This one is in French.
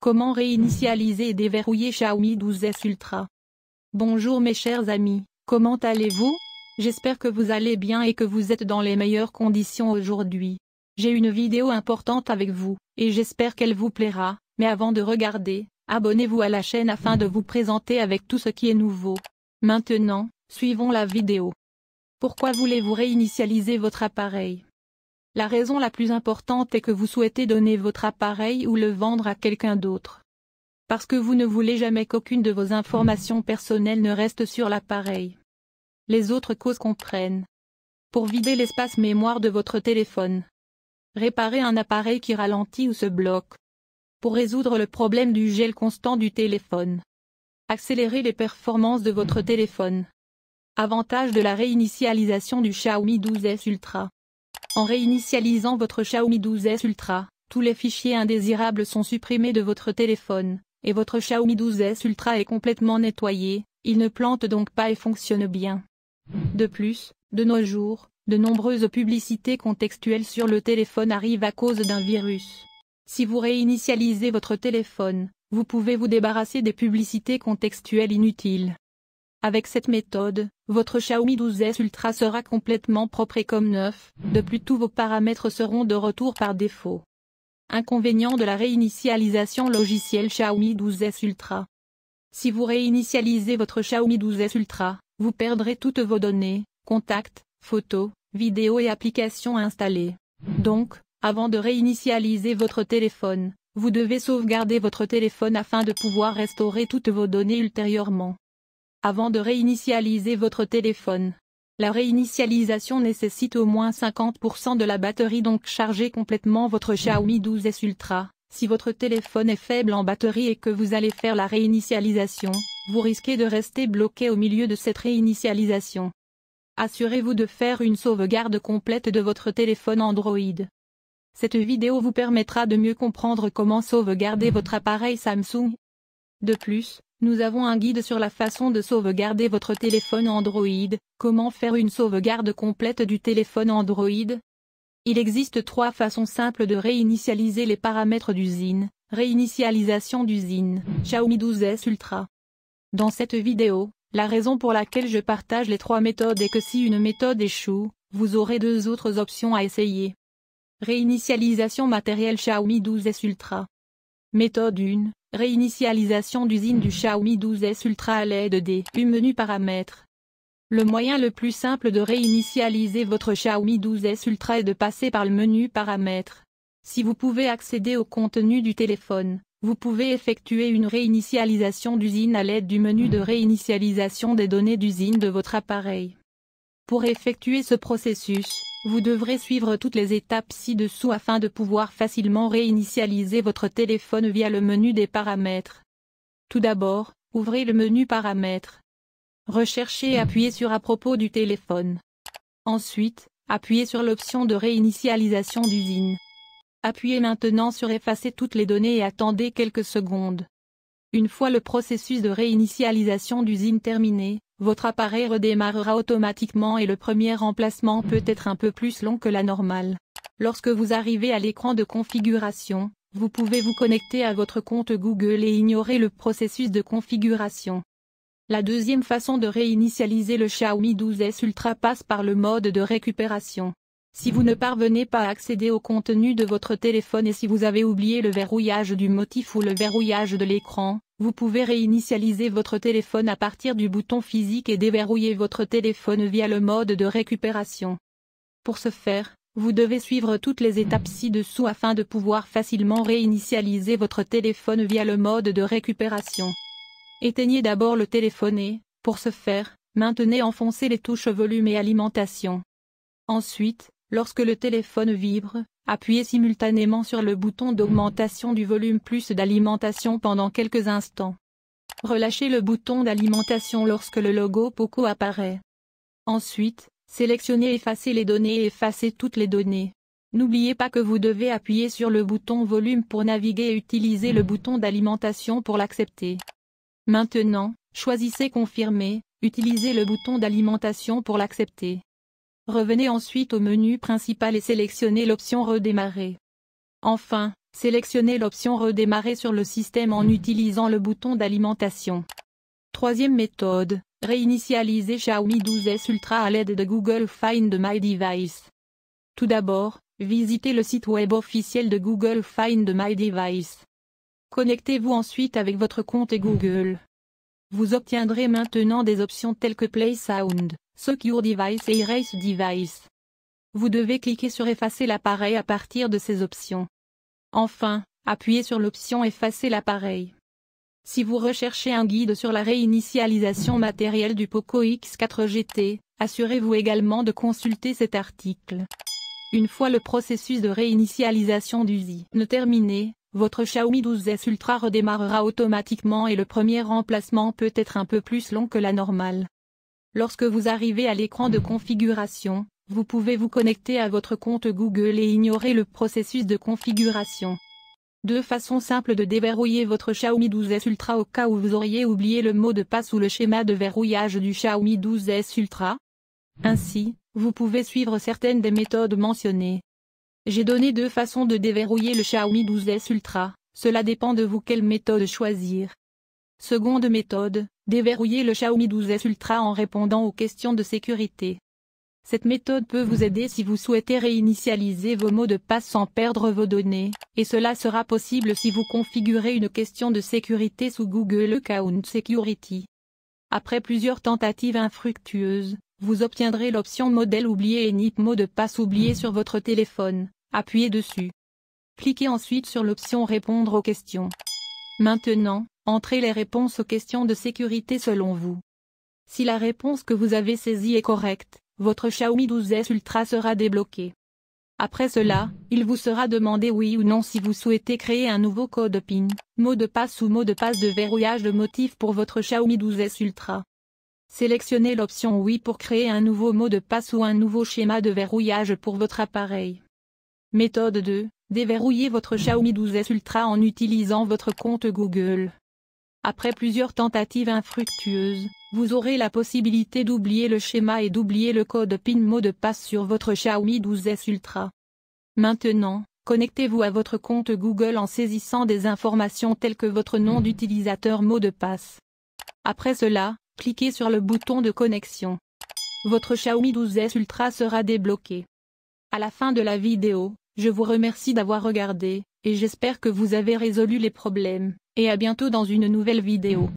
Comment réinitialiser et déverrouiller Xiaomi 12S Ultra Bonjour mes chers amis, comment allez-vous J'espère que vous allez bien et que vous êtes dans les meilleures conditions aujourd'hui. J'ai une vidéo importante avec vous, et j'espère qu'elle vous plaira, mais avant de regarder, abonnez-vous à la chaîne afin de vous présenter avec tout ce qui est nouveau. Maintenant, suivons la vidéo. Pourquoi voulez-vous réinitialiser votre appareil la raison la plus importante est que vous souhaitez donner votre appareil ou le vendre à quelqu'un d'autre. Parce que vous ne voulez jamais qu'aucune de vos informations personnelles ne reste sur l'appareil. Les autres causes comprennent. Pour vider l'espace mémoire de votre téléphone. Réparer un appareil qui ralentit ou se bloque. Pour résoudre le problème du gel constant du téléphone. Accélérer les performances de votre téléphone. Avantage de la réinitialisation du Xiaomi 12S Ultra. En réinitialisant votre Xiaomi 12S Ultra, tous les fichiers indésirables sont supprimés de votre téléphone, et votre Xiaomi 12S Ultra est complètement nettoyé, il ne plante donc pas et fonctionne bien. De plus, de nos jours, de nombreuses publicités contextuelles sur le téléphone arrivent à cause d'un virus. Si vous réinitialisez votre téléphone, vous pouvez vous débarrasser des publicités contextuelles inutiles. Avec cette méthode, votre Xiaomi 12S Ultra sera complètement propre et comme neuf, de plus tous vos paramètres seront de retour par défaut. Inconvénient de la réinitialisation logicielle Xiaomi 12S Ultra Si vous réinitialisez votre Xiaomi 12S Ultra, vous perdrez toutes vos données, contacts, photos, vidéos et applications installées. Donc, avant de réinitialiser votre téléphone, vous devez sauvegarder votre téléphone afin de pouvoir restaurer toutes vos données ultérieurement avant de réinitialiser votre téléphone. La réinitialisation nécessite au moins 50% de la batterie donc chargez complètement votre Xiaomi 12S Ultra. Si votre téléphone est faible en batterie et que vous allez faire la réinitialisation, vous risquez de rester bloqué au milieu de cette réinitialisation. Assurez-vous de faire une sauvegarde complète de votre téléphone Android. Cette vidéo vous permettra de mieux comprendre comment sauvegarder votre appareil Samsung. De plus, nous avons un guide sur la façon de sauvegarder votre téléphone Android, comment faire une sauvegarde complète du téléphone Android. Il existe trois façons simples de réinitialiser les paramètres d'usine, réinitialisation d'usine, Xiaomi 12S Ultra. Dans cette vidéo, la raison pour laquelle je partage les trois méthodes est que si une méthode échoue, vous aurez deux autres options à essayer. Réinitialisation matérielle Xiaomi 12S Ultra. Méthode 1, Réinitialisation d'usine du Xiaomi 12S Ultra à l'aide des menus menu paramètres. Le moyen le plus simple de réinitialiser votre Xiaomi 12S Ultra est de passer par le menu paramètres. Si vous pouvez accéder au contenu du téléphone, vous pouvez effectuer une réinitialisation d'usine à l'aide du menu de réinitialisation des données d'usine de votre appareil. Pour effectuer ce processus, vous devrez suivre toutes les étapes ci-dessous afin de pouvoir facilement réinitialiser votre téléphone via le menu des paramètres. Tout d'abord, ouvrez le menu Paramètres. Recherchez et appuyez sur À propos du téléphone. Ensuite, appuyez sur l'option de réinitialisation d'usine. Appuyez maintenant sur Effacer toutes les données et attendez quelques secondes. Une fois le processus de réinitialisation d'usine terminé, votre appareil redémarrera automatiquement et le premier remplacement peut être un peu plus long que la normale. Lorsque vous arrivez à l'écran de configuration, vous pouvez vous connecter à votre compte Google et ignorer le processus de configuration. La deuxième façon de réinitialiser le Xiaomi 12S Ultra passe par le mode de récupération. Si vous ne parvenez pas à accéder au contenu de votre téléphone et si vous avez oublié le verrouillage du motif ou le verrouillage de l'écran, vous pouvez réinitialiser votre téléphone à partir du bouton physique et déverrouiller votre téléphone via le mode de récupération. Pour ce faire, vous devez suivre toutes les étapes ci-dessous afin de pouvoir facilement réinitialiser votre téléphone via le mode de récupération. Éteignez d'abord le téléphone et, pour ce faire, maintenez enfoncé les touches volume et alimentation. Ensuite, Lorsque le téléphone vibre, appuyez simultanément sur le bouton d'augmentation du volume plus d'alimentation pendant quelques instants. Relâchez le bouton d'alimentation lorsque le logo POCO apparaît. Ensuite, sélectionnez Effacer les données et effacer toutes les données. N'oubliez pas que vous devez appuyer sur le bouton volume pour naviguer et utiliser le bouton d'alimentation pour l'accepter. Maintenant, choisissez Confirmer, utilisez le bouton d'alimentation pour l'accepter. Revenez ensuite au menu principal et sélectionnez l'option Redémarrer. Enfin, sélectionnez l'option Redémarrer sur le système en utilisant le bouton d'alimentation. Troisième méthode, réinitialiser Xiaomi 12S Ultra à l'aide de Google Find My Device. Tout d'abord, visitez le site web officiel de Google Find My Device. Connectez-vous ensuite avec votre compte Google. Vous obtiendrez maintenant des options telles que Play Sound, Secure Device et Erase Device. Vous devez cliquer sur Effacer l'appareil à partir de ces options. Enfin, appuyez sur l'option Effacer l'appareil. Si vous recherchez un guide sur la réinitialisation matérielle du POCO X4 GT, assurez-vous également de consulter cet article. Une fois le processus de réinitialisation d'usine terminé, votre Xiaomi 12S Ultra redémarrera automatiquement et le premier remplacement peut être un peu plus long que la normale. Lorsque vous arrivez à l'écran de configuration, vous pouvez vous connecter à votre compte Google et ignorer le processus de configuration. Deux façons simples de déverrouiller votre Xiaomi 12S Ultra au cas où vous auriez oublié le mot de passe ou le schéma de verrouillage du Xiaomi 12S Ultra. Ainsi, vous pouvez suivre certaines des méthodes mentionnées. J'ai donné deux façons de déverrouiller le Xiaomi 12S Ultra, cela dépend de vous quelle méthode choisir. Seconde méthode, Déverrouillez le Xiaomi 12S Ultra en répondant aux questions de sécurité. Cette méthode peut vous aider si vous souhaitez réinitialiser vos mots de passe sans perdre vos données, et cela sera possible si vous configurez une question de sécurité sous Google Account Security. Après plusieurs tentatives infructueuses, vous obtiendrez l'option modèle oublié et NIP mot de passe oublié sur votre téléphone. Appuyez dessus. Cliquez ensuite sur l'option répondre aux questions. Maintenant, entrez les réponses aux questions de sécurité selon vous. Si la réponse que vous avez saisie est correcte, votre Xiaomi 12S Ultra sera débloqué. Après cela, il vous sera demandé oui ou non si vous souhaitez créer un nouveau code PIN, mot de passe ou mot de passe de verrouillage de motif pour votre Xiaomi 12S Ultra. Sélectionnez l'option oui pour créer un nouveau mot de passe ou un nouveau schéma de verrouillage pour votre appareil. Méthode 2. Déverrouillez votre Xiaomi 12S Ultra en utilisant votre compte Google. Après plusieurs tentatives infructueuses, vous aurez la possibilité d'oublier le schéma et d'oublier le code PIN mot de passe sur votre Xiaomi 12S Ultra. Maintenant, connectez-vous à votre compte Google en saisissant des informations telles que votre nom d'utilisateur mot de passe. Après cela, cliquez sur le bouton de connexion. Votre Xiaomi 12S Ultra sera débloqué. À la fin de la vidéo, je vous remercie d'avoir regardé, et j'espère que vous avez résolu les problèmes, et à bientôt dans une nouvelle vidéo.